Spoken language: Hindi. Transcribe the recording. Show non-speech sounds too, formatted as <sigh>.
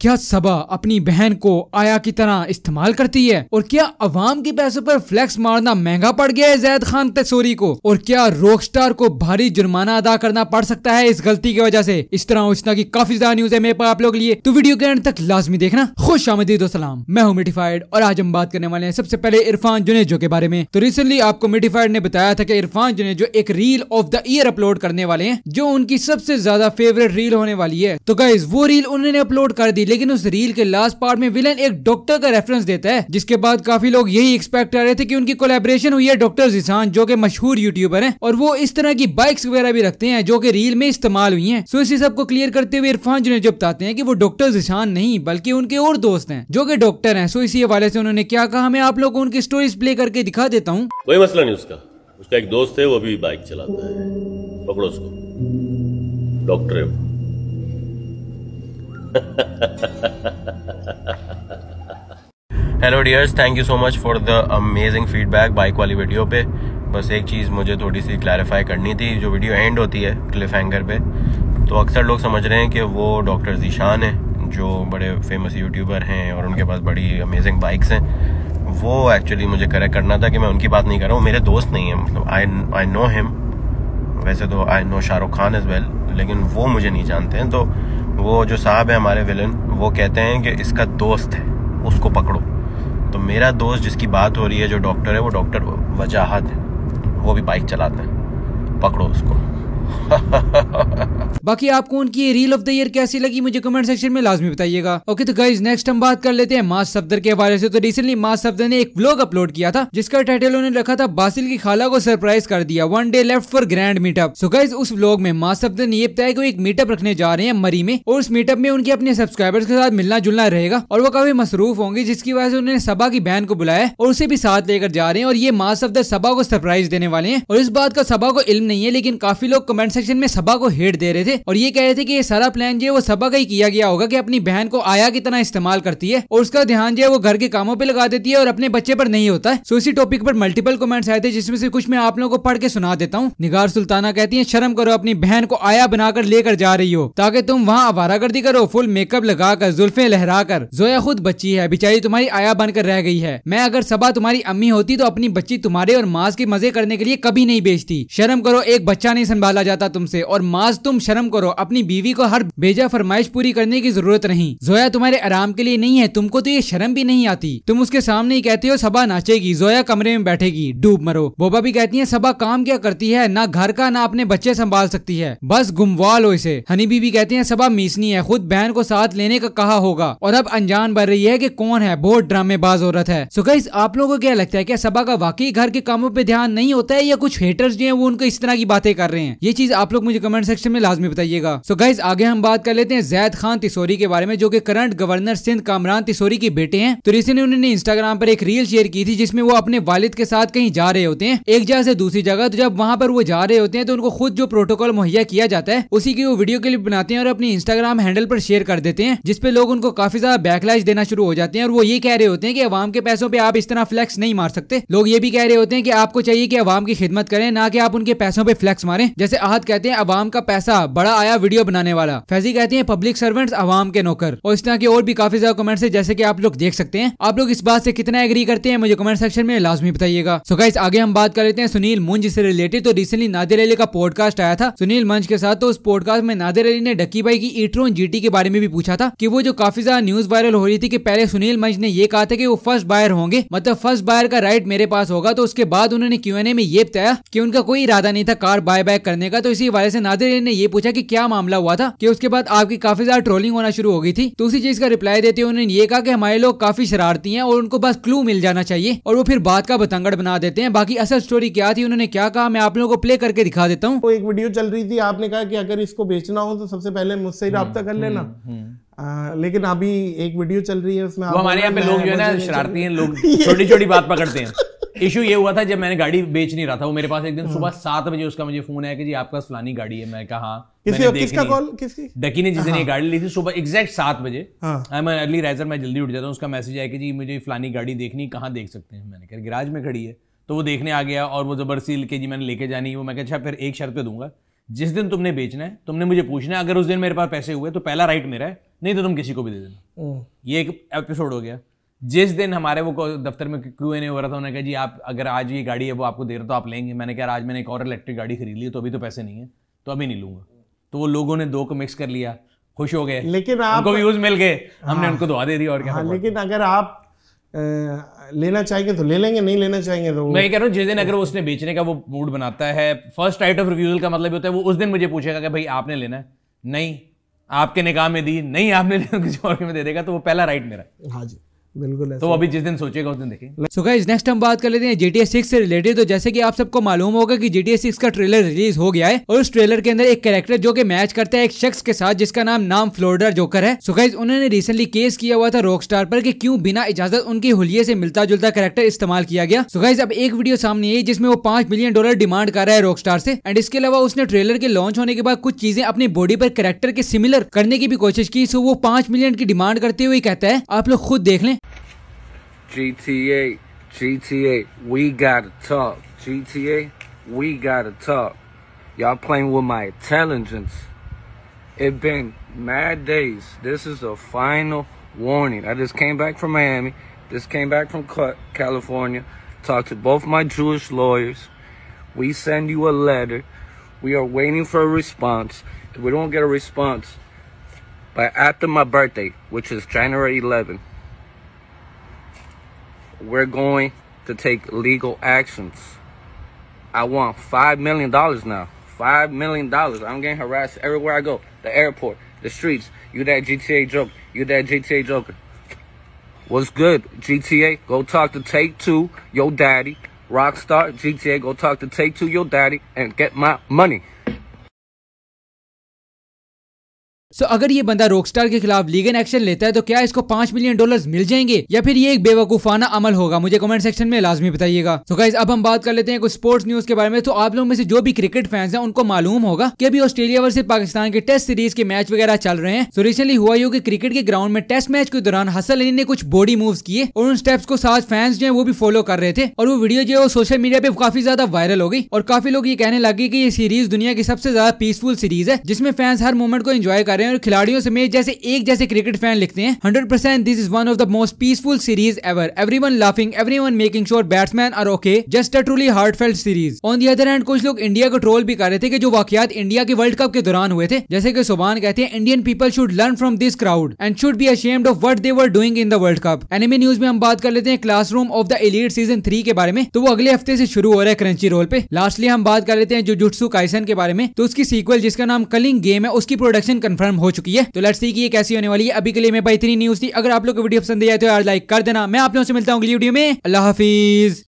क्या सबा अपनी बहन को आया की तरह इस्तेमाल करती है और क्या अवाम के पैसों पर फ्लैक्स मारना महंगा पड़ गया है जैद खान तसोरी को और क्या रॉक स्टार को भारी जुर्माना अदा करना पड़ सकता है इस गलती की वजह से इस तरह उस तरह की काफी ज्यादा न्यूज है मेरे पास आप लोग लिए तो वीडियो के एंड तक लाजमी देखना खुश आमदीद सलाम मैं हूँ मिटिफाइड और आज हम बात करने वाले हैं सबसे पहले इरफान जुनेजो के बारे में तो रिसेंटली आपको मिटिफाइड ने बताया था की इरफान जुनेजो एक reel of the year upload करने वाले हैं जो उनकी सबसे ज्यादा फेवरेट रील होने वाली है तो गाइज वो रील उन्होंने अपलोड कर दी लेकिन उस रील के लास्ट पार्ट में विलन एक डॉक्टर का रेफरेंस देता है जिसके बाद काफी लोग यही एक्सपेक्ट कर रहे थे कि उनकी कोलेब्रेशन हुई है डॉक्टर जिसान जो कि मशहूर यूट्यूबर हैं और वो इस तरह की बाइक्स वगैरह भी रखते हैं जो कि रील में इस्तेमाल हुई है सो इसी सबको क्लियर करते हुए इरफान जुनेद जो बताते हैं कि वो डॉक्टर जिसान नहीं बल्कि उनके और दोस्त हैं जो कि डॉक्टर हैं सो इसी हवाले से उन्होंने क्या कहा मैं आप लोग को उनकी स्टोरीज प्ले करके दिखा देता हूँ कोई मसला नहीं उसका उसका एक दोस्त है वो भी बाइक चलाता है पकड़ो उसको डॉक्टर है hello dears thank you so much for the amazing feedback bike वाली वीडियो पे बस एक चीज़ मुझे थोड़ी सी क्लैरिफाई करनी थी जो वीडियो एंड होती है क्लिफ हैंगर पे तो अक्सर लोग समझ रहे हैं कि वो डॉक्टर जीशान हैं जो बड़े फेमस यूट्यूबर हैं और उनके पास बड़ी अमेजिंग बाइक्स हैं वो एक्चुअली मुझे करेक्ट करना था कि मैं उनकी बात नहीं कर रहा हूँ मेरे दोस्त नहीं हैं मतलब आई आई नो हिम वैसे तो I know Shahrukh Khan as well लेकिन वो मुझे नहीं जानते हैं तो वो जो साहब है हमारे विलन वो कहते हैं कि इसका दोस्त है उसको पकड़ो तो मेरा दोस्त जिसकी बात हो रही है जो डॉक्टर है वो डॉक्टर वजाहत है वो भी बाइक चलाते हैं पकड़ो उसको <laughs> बाकी आपको उनकी ये रील ऑफ द ईयर कैसी लगी मुझे कमेंट सेक्शन में लाजमी बताइएगा ओके तो गाइज नेक्स्ट हम बात कर लेते हैं मास सफदर के बारे से तो रिसेंटली मास सफदर ने एक ब्लॉग अपलोड किया था जिसका टाइटल उन्होंने रखा था बासिल की खाला को सरप्राइज कर दिया one day left for grand meetup so guys उस ब्लॉग में मास सफदर ने यह बताया की वो एक मीटअप रखने जा रहे हैं मरी में और उस मीटअप में उनके अपने सब्सक्राइबर्स के साथ मिलना जुलना रहेगा और वो काफी मसरूफ होंगे जिसकी वजह से उन्होंने सबा की बहन को बुलाया और उसे भी साथ लेकर जा रहे हैं और ये मास सफदर सबा को सरप्राइज देने वाले हैं और इस बात का सबा को इल्म नहीं है लेकिन काफी लोग कमेंट सेक्शन में सभा को हेट दे रहे थे और ये कह रहे थे कि ये सारा प्लान जो है वो सभा का ही किया गया होगा कि अपनी बहन को आया की तरह इस्तेमाल करती है और उसका ध्यान जो है वो घर के कामों पे लगा देती है और अपने बच्चे पर नहीं होता है सो इसी टॉपिक पर मल्टीपल कमेंट्स आए थे जिसमें से कुछ मैं आप लोगों को पढ़ के सुना देता हूँ निगार सुल्ताना कहती है शर्म करो अपनी बहन को आया बनाकर लेकर जा रही हो ताकि तुम वहाँ आवारागर्दी करो फुल मेकअप लगा कर जुल्फे लहरा कर जोया खुद बच्ची है बेचारी तुम्हारी आया बनकर रह गई है मैं अगर सभा तुम्हारी अम्मी होती तो अपनी बच्ची तुम्हारे और माँ के मजे करने के लिए कभी नहीं बेचती शर्म करो एक बच्चा नहीं संभाला जाता तुमसे और माज तुम शर्म करो अपनी बीवी को हर बेजा फरमाइश पूरी करने की जरूरत नहीं जोया तुम्हारे आराम के लिए नहीं है तुमको तो ये शर्म भी नहीं आती तुम उसके सामने ही कहते हो सबा नाचेगी जोया कमरे में बैठेगी डूब मरो बोबा भी कहती है सबा काम क्या करती है ना घर का ना अपने बच्चे संभाल सकती है बस गुमवा लो इसे हनी बीबी कहती है सबा मीसनी है खुद बहन को साथ लेने का कहा होगा और अब अनजान बढ़ रही है की कौन है बहुत ड्रामेबाज औरत है सो गाइस आप लोगों को क्या लगता है क्या सबा का वाकई घर के कामों पर ध्यान नहीं होता है या कुछ हेटर्स जो है वो उनको इस तरह की बातें कर रहे हैं ये चीज आप लोग मुझे कमेंट सेक्शन में लाजमी बताइएगा सो so गाइज आगे हम बात कर लेते हैं जैद खान तिसोरी के बारे में जो की करंट गवर्नर सिंध कामरान तिसोरी के बेटे हैं तो रिसेंटली उन्होंने इंस्टाग्राम पर एक रील शेयर की थी जिसमें वो अपने वालिद के साथ कहीं जा रहे होते हैं एक जगह से दूसरी जगह तो जब वहाँ पर वो जा रहे होते हैं तो उनको खुद जो प्रोटोकॉल मुहैया किया जाता है उसी की वो वीडियो क्लिप बनाते हैं और अपने इंस्टाग्राम हैंडल पर शेयर कर देते हैं जिसपे लोग उनको काफी ज्यादा बैकलाइज देना शुरू हो जाते हैं और वो ये कह रहे होते हैं कि अवाम के पैसों पर आप इस तरह फ्लैक्स नहीं मार सकते लोग ये भी कह रहे होते हैं कि आपको चाहिए कि अवाम की खिदमत करें ना कि आप उनके पैसों पर फ्लैक्स मारें जैसे आहद कहते हैं अवाम का पैसा बड़ा आया वीडियो बनाने वाला फैजी कहते हैं पब्लिक सर्वेंट्स अवाम के नौकर और इस तरह के और भी काफी ज्यादा कमेंट्स है जैसे की आप लोग देख सकते हैं आप लोग इस बात से कितना एग्री करते हैं मुझे कमेंट सेक्शन में लाजमी बताइएगा सो गाइस आगे हम बात कर लेते हैं सुनील मुंज से रिलेटेड तो रिसेंटली नादिर अली का पॉडकास्ट आया था सुनील मंच के साथ तो उस पॉडकास्ट में नादिर अली ने डक्की भाई की इट्रोन e जीटी के बारे में भी पूछा था की वो जो काफी ज्यादा न्यूज वायरल हो रही थी की पहले सुनील मंच ने ये कहा था की वो फर्स्ट बायर होंगे मतलब फर्स्ट बायर का राइट मेरे पास होगा तो उसके बाद उन्होंने क्यू एन ए में ये बताया की उनका कोई इरादा नहीं था कार बाय बाय करने होने का तो इसी हवाले से नादिर ने ये पूछा कि क्या मामला हुआ था कि उसके बाद आपकी काफी ज्यादा ट्रोलिंग होना शुरू हो गई थी तो उसी चीज का रिप्लाई देते हुए उन्होंने ये कहा कि हमारे लोग काफी शरारती हैं और उनको बस क्लू मिल जाना चाहिए और वो फिर बात का बतंगड़ बना देते हैं बाकी असल स्टोरी क्या थी उन्होंने क्या कहा मैं आप लोगों को प्ले करके दिखा देता हूँ तो एक वीडियो चल रही थी आपने कहा कि अगर इसको बेचना हो तो सबसे पहले मुझसे ही रहा कर हम्म, लेना हम्म, हम्म। आ, लेकिन अभी एक वीडियो चल रही है उसमें हमारे यहाँ पे लोग जो है ना शरारती हैं लोग <laughs> छोटी छोटी बात पकड़ते हैं इशू ये हुआ था जब मैंने गाड़ी बेच नहीं रहा था वो मेरे पास एक दिन हाँ। सुबह सात बजे उसका मुझे फोन आया कि जी आपका फलानी गाड़ी है मैं कहा किसी डकी ने जिसने हाँ। गाड़ी ली थी सुबह एग्जैक्ट सात बजे आई हाँ। हाँ, मैं अर्ली राइजर मैं जल्दी उठ जाता हूँ उसका मैसेज आया कि जी मुझे फलानी गाड़ी देखनी कहाँ देख सकते हैं मैंने कहा गिराज में खड़ी है तो वो देखने आ गया और वो जबरसी के जी मैंने लेके जानी वो मैं अच्छा फिर एक शर्त पे दूंगा जिस दिन तुमने बेचना है तुमने मुझे पूछना है अगर उस दिन मेरे पास पैसे हुए तो पहला राइट मेरा है नहीं तो तुम किसी को भी दे देना ये एक एपिसोड हो गया जिस दिन हमारे वो दफ्तर में क्यू एन ए हो रहा था उन्होंने कहा जी आप अगर आज ये गाड़ी है वो आपको दे रहा तो आप लेंगे मैंने कहा आज मैंने एक और इलेक्ट्रिक गाड़ी खरीद ली तो अभी तो पैसे नहीं है तो अभी नहीं लूंगा तो वो लोगों ने दो को मिक्स कर लिया खुश हो गए लेकिन आप उनको यूज मिल गए हाँ। हमने उनको दुआ दे दी और क्या हाँ, लेकिन अगर आप लेना चाहेंगे तो ले लेंगे नहीं लेना चाहेंगे तो मैं कह रहा हूँ जिस दिन अगर वो उसने बेचने का वो मूड बनाता है फर्स्ट राइट ऑफ रिव्यूजल का मतलब होता है वो उस दिन मुझे पूछेगा कि भाई आपने लेना है नहीं आपके निकाह में दी नहीं आपने <laughs> किसी और में दे देगा तो वो पहला राइट मेरा हाँ जी बिल्कुल तो अभी जिस दिन सोचेगा उस दिन देखेंगे सो गाइज नेक्स्ट हम बात कर लेते हैं जीटीए सिक्स से रिलेटेड तो जैसे कि आप सबको मालूम होगा कि जीटीए सिक्स का ट्रेलर रिलीज हो गया है और उस ट्रेलर के अंदर एक कैरेक्टर जो कि मैच करता है एक शख्स के साथ जिसका नाम नाम फ्लोरडर जोकर है सो गाइज उन्होंने रिसेंटली केस किया हुआ था रॉक स्टार पर की क्यों बिना इजाजत उनकी होलिये से मिलता जुलता कैरेक्टर इस्तेमाल किया गया सो गाइज अब एक वीडियो सामने आई जिसमें वो पांच मिलियन डॉलर डिमांड कर रहा है रॉक स्टार से एंड इसके अलावा उसने ट्रेलर के लॉन्च होने के बाद कुछ चीजें अपनी बॉडी पर कैरेक्टर के सिमिलर करने की भी कोशिश की सो वो पांच मिलियन की डिमांड करते हुए कहता है आप लोग खुद देख लें GTA, GTA, we gotta talk. GTA, we gotta talk. Y'all playing with my intelligence. It been mad days. This is the final warning. I just came back from Miami. Just came back from California. Talked to both my Jewish lawyers. We send you a letter. We are waiting for a response. If we don't get a response by after my birthday, which is January 11th, we're going to take legal actions. I want $5 million now. $5 million. I'm getting harassed everywhere I go. The airport, the streets. You that GTA joke. You that GTA joker. What's good, GTA? Go talk to Take Two, your daddy. Rockstar, GTA, go talk to Take Two, your daddy, and get my money. सो अगर ये बंदा रॉकस्टार के खिलाफ लीगल एक्शन लेता है तो क्या इसको पांच मिलियन डॉलर मिल जाएंगे या फिर ये एक बेवकूफाना अमल होगा मुझे कमेंट सेक्शन में लाजमी बताइएगा तो गाइज अब हम बात कर लेते हैं कुछ स्पोर्ट्स न्यूज के बारे में तो आप लोग में से जो भी क्रिकेट फैंस हैं उनको मालूम होगा कि अभी ऑस्ट्रेलिया वर्सेज पाकिस्तान के टेस्ट सीरीज के मैच वगैरह चल रहे हैं तो रिसेंटली हुआ यू कि क्रिकेट के ग्राउंड में टेस्ट मैच के दौरान हसल अली ने कुछ बॉडी मूव किए और उन स्टेप्स को साथ फैंस जो है वो भी फॉलो कर रहे थे और वो वीडियो जो है वो सोशल मीडिया पे काफी ज्यादा वायरल हो गई और काफी लोग ये कहने लगे की ये सीरीज दुनिया की सबसे ज्यादा पीसफुल सीरीज है जिसमें फैंस हर मोमेंट को एंजॉय कर रहे हैं हैं और खिलाड़ियों समेत जैसे एक जैसे क्रिकेट फैन लिखते हैं hundred percent this is one of the most peaceful series ever every one laughing every one making sure batsman are okay just a truly heartfelt series on the other hand कुछ लोग इंडिया को ट्रोल भी कर रहे थे कि जो वाकियात इंडिया के वर्ल्ड कप के दौरान हुए थे जैसे कि सुबान कहते हैं Indian people should learn from this crowd and should be ashamed of what they're doing in the world cup anime news में हम बात कर लेते हैं classroom of the elite season three के बारे में तो वो अगले हफ्ते से शुरू हो रहा है क्रंची रोल पे लास्टली हम बात कर लेते हैं जुजुत्सु काइसन के बारे में तो उसकी सीक्वल जिसका नाम कलिंग गेम है उसकी प्रोडक्शन कंफर्म हो चुकी है तो लेट सी की ये कैसी होने वाली है अभी के लिए मैं बेहतरीन न्यूज थी अगर आप लोग को वीडियो पसंद आया तो यार लाइक कर देना मैं आप लोगों से मिलता हूँ अगली वीडियो में अल्लाह हाफिज